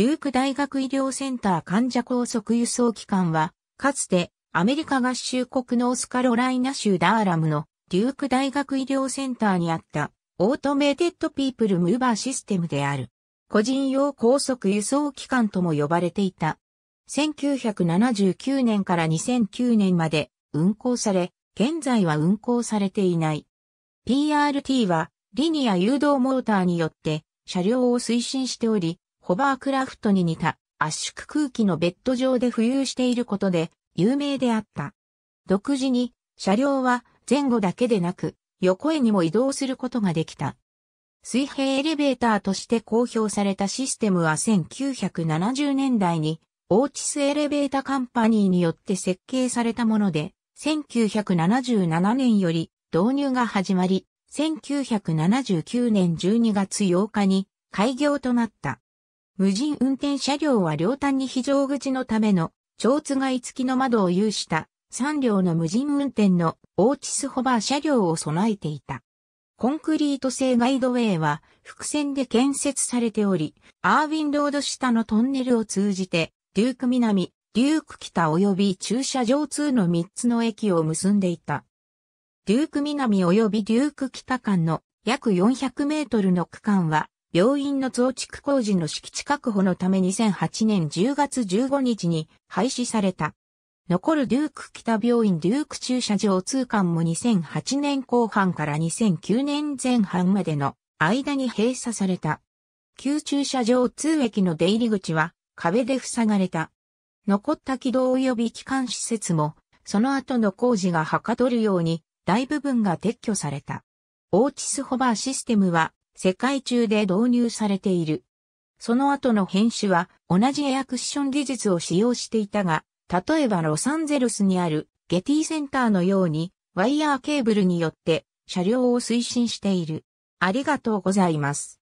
デューク大学医療センター患者高速輸送機関は、かつてアメリカ合衆国ノースカロライナ州ダーラムのデューク大学医療センターにあったオートメイテッドピープルムーバーシステムである。個人用高速輸送機関とも呼ばれていた。1979年から2009年まで運行され、現在は運行されていない。PRT はリニア誘導モーターによって車両を推進しており、ホバークラフトに似た圧縮空気のベッド上で浮遊していることで有名であった。独自に車両は前後だけでなく横へにも移動することができた。水平エレベーターとして公表されたシステムは1970年代にオーチスエレベータカンパニーによって設計されたもので、1977年より導入が始まり、1979年12月8日に開業となった。無人運転車両は両端に非常口のための、蝶つが付きの窓を有した、3両の無人運転のオーチスホバー車両を備えていた。コンクリート製ガイドウェイは伏線で建設されており、アーウィンロード下のトンネルを通じて、デューク南、デューク北及び駐車場2の3つの駅を結んでいた。デューク南及びデューク北間の約400メートルの区間は病院の増築工事の敷地確保のため2008年10月15日に廃止された。残るデューク北病院デューク駐車場通関も2008年後半から2009年前半までの間に閉鎖された。旧駐車場通駅の出入り口は壁で塞がれた。残った軌道及び機関施設も、その後の工事がはかどるように大部分が撤去された。オーチスホバーシステムは世界中で導入されている。その後の編集は同じエアクッション技術を使用していたが、例えばロサンゼルスにあるゲティセンターのようにワイヤーケーブルによって車両を推進している。ありがとうございます。